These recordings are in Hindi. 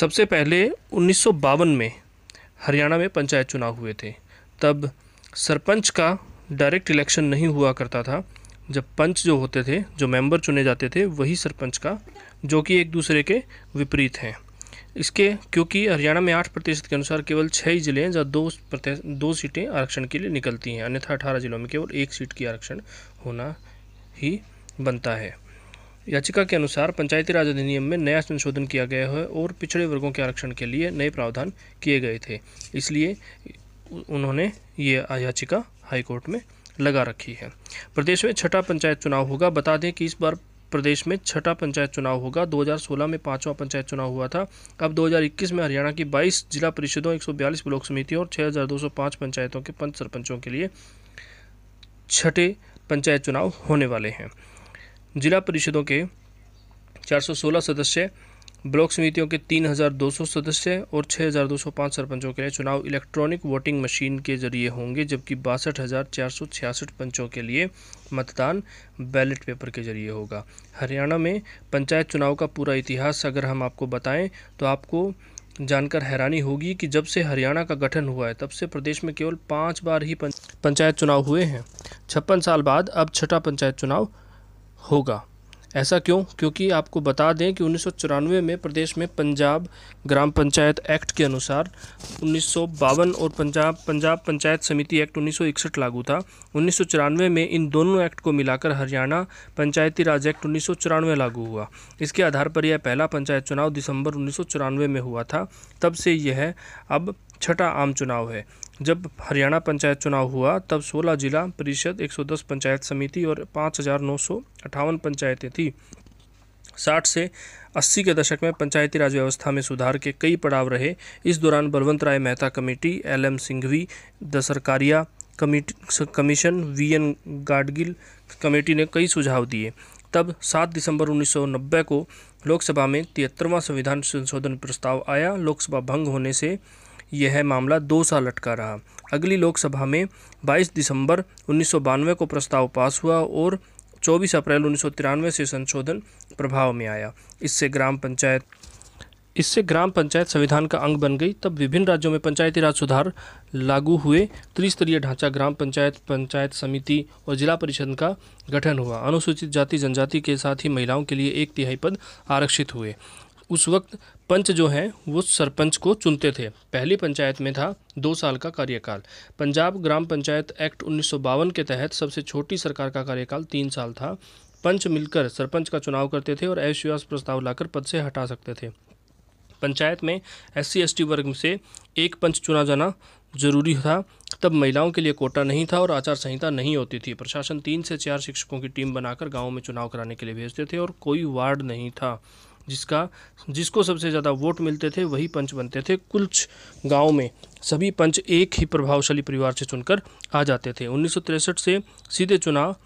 सबसे पहले उन्नीस में हरियाणा में पंचायत चुनाव हुए थे तब सरपंच का डायरेक्ट इलेक्शन नहीं हुआ करता था जब पंच जो होते थे जो मेंबर चुने जाते थे वही सरपंच का जो कि एक दूसरे के विपरीत हैं इसके क्योंकि हरियाणा में आठ प्रतिशत के अनुसार केवल छः ही जिले हैं जहाँ दो दो सीटें आरक्षण के लिए निकलती हैं अन्यथा अठारह जिलों में केवल एक सीट की आरक्षण होना ही बनता है याचिका के अनुसार पंचायती राज अधिनियम में नया संशोधन किया गया है और पिछड़े वर्गों के आरक्षण के लिए नए प्रावधान किए गए थे इसलिए उन्होंने ये याचिका हाईकोर्ट में लगा रखी है प्रदेश में छठा पंचायत चुनाव होगा बता दें कि इस बार प्रदेश में छठा पंचायत चुनाव होगा 2016 में पांचवा पंचायत चुनाव हुआ था अब 2021 में हरियाणा की 22 जिला परिषदों 142 ब्लॉक समितियों और 6,205 पंचायतों के पंच सरपंचों के लिए छठे पंचायत चुनाव होने वाले हैं जिला परिषदों के 416 सदस्य ब्लॉक समितियों के 3,200 सदस्य और 6,205 सरपंचों के लिए चुनाव इलेक्ट्रॉनिक वोटिंग मशीन के जरिए होंगे जबकि बासठ पंचों के लिए मतदान बैलेट पेपर के जरिए होगा हरियाणा में पंचायत चुनाव का पूरा इतिहास अगर हम आपको बताएं तो आपको जानकर हैरानी होगी कि जब से हरियाणा का गठन हुआ है तब से प्रदेश में केवल पाँच बार ही पंचायत चुनाव हुए हैं छप्पन साल बाद अब छठा पंचायत चुनाव होगा ऐसा क्यों क्योंकि आपको बता दें कि उन्नीस में प्रदेश में पंजाब ग्राम पंचायत एक्ट के अनुसार उन्नीस और पंजाब पंजाब पंचायत समिति एक्ट उन्नीस लागू था उन्नीस में इन दोनों एक्ट को मिलाकर हरियाणा पंचायती राज एक्ट उन्नीस लागू हुआ इसके आधार पर यह पहला पंचायत चुनाव दिसंबर उन्नीस में हुआ था तब से यह अब छठा आम चुनाव है जब हरियाणा पंचायत चुनाव हुआ तब 16 जिला परिषद 110 पंचायत समिति और पाँच पंचायतें थीं साठ से अस्सी के दशक में पंचायती राज व्यवस्था में सुधार के कई पड़ाव रहे इस दौरान Balwant Rai Mehta committee L M Singhvi the Sarkaria commission V N Gadgil committee ने कई सुझाव दिए तब 7 दिसंबर 1990 को लोकसभा में तिहत्तरवां संविधान संशोधन प्रस्ताव आया लोकसभा भंग होने से यह मामला दो साल अटका रहा अगली लोकसभा में 22 दिसंबर उन्नीस को प्रस्ताव पास हुआ और 24 अप्रैल उन्नीस से संशोधन प्रभाव में आया इससे ग्राम पंचायत इससे ग्राम पंचायत संविधान का अंग बन गई तब विभिन्न राज्यों में पंचायती राज सुधार लागू हुए त्रिस्तरीय ढांचा ग्राम पंचायत पंचायत समिति और जिला परिषद का गठन हुआ अनुसूचित जाति जनजाति के साथ ही महिलाओं के लिए एक तिहाई पद आरक्षित हुए उस वक्त पंच जो हैं वो सरपंच को चुनते थे पहली पंचायत में था दो साल का कार्यकाल पंजाब ग्राम पंचायत एक्ट उन्नीस के तहत सबसे छोटी सरकार का कार्यकाल तीन साल था पंच मिलकर सरपंच का चुनाव करते थे और अविश्वास प्रस्ताव लाकर पद से हटा सकते थे पंचायत में एस सी वर्ग से एक पंच चुना जाना जरूरी था तब महिलाओं के लिए कोटा नहीं था और आचार संहिता नहीं होती थी प्रशासन तीन से चार शिक्षकों की टीम बनाकर गाँव में चुनाव कराने के लिए भेजते थे और कोई वार्ड नहीं था जिसका जिसको सबसे ज़्यादा वोट मिलते थे वही पंच बनते थे कुछ गांव में सभी पंच एक ही प्रभावशाली परिवार से चुनकर आ जाते थे उन्नीस से सीधे चुनाव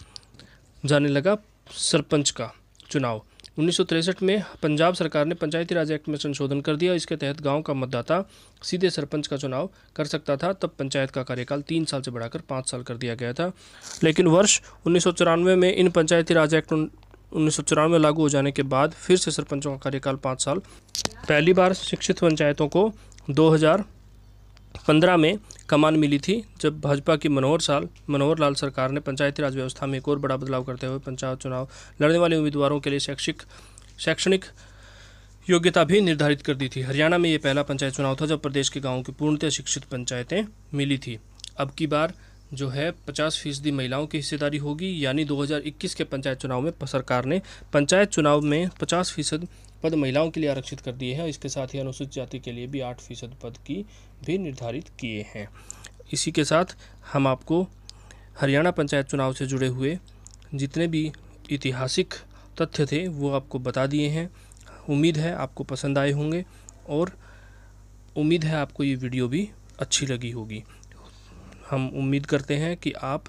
जाने लगा सरपंच का चुनाव उन्नीस में पंजाब सरकार ने पंचायती राज एक्ट में संशोधन कर दिया इसके तहत गांव का मतदाता सीधे सरपंच का चुनाव कर सकता था तब पंचायत का कार्यकाल तीन साल से बढ़ाकर पाँच साल कर दिया गया था लेकिन वर्ष उन्नीस में इन पंचायती राज एक्ट उन्नीस में लागू हो जाने के बाद फिर से सरपंचों का कार्यकाल पाँच साल पहली बार शिक्षित पंचायतों को 2015 में कमान मिली थी जब भाजपा की मनोहर साल मनोहर लाल सरकार ने पंचायती राज व्यवस्था में एक और बड़ा बदलाव करते हुए पंचायत चुनाव लड़ने वाले उम्मीदवारों के लिए शैक्षिक शैक्षणिक योग्यता भी निर्धारित कर दी थी हरियाणा में ये पहला पंचायत चुनाव था जब प्रदेश के गाँव की पूर्णतः शिक्षित पंचायतें मिली थी अब की बार जो है पचास फीसदी महिलाओं की हिस्सेदारी होगी यानी 2021 के पंचायत चुनाव में सरकार ने पंचायत चुनाव में पचास फीसद पद महिलाओं के लिए आरक्षित कर दिए हैं इसके साथ ही अनुसूचित जाति के लिए भी आठ फीसद पद की भी निर्धारित किए हैं इसी के साथ हम आपको हरियाणा पंचायत चुनाव से जुड़े हुए जितने भी ऐतिहासिक तथ्य थे वो आपको बता दिए हैं उम्मीद है आपको पसंद आए होंगे और उम्मीद है आपको ये वीडियो भी अच्छी लगी होगी हम उम्मीद करते हैं कि आप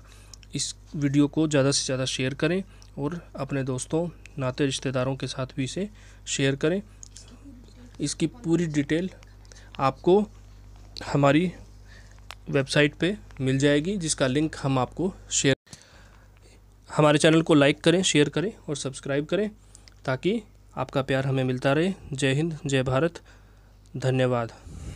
इस वीडियो को ज़्यादा से ज़्यादा शेयर करें और अपने दोस्तों नाते रिश्तेदारों के साथ भी इसे शेयर करें इसकी पूरी डिटेल आपको हमारी वेबसाइट पे मिल जाएगी जिसका लिंक हम आपको शेयर हमारे चैनल को लाइक करें शेयर करें और सब्सक्राइब करें ताकि आपका प्यार हमें मिलता रहे जय हिंद जय भारत धन्यवाद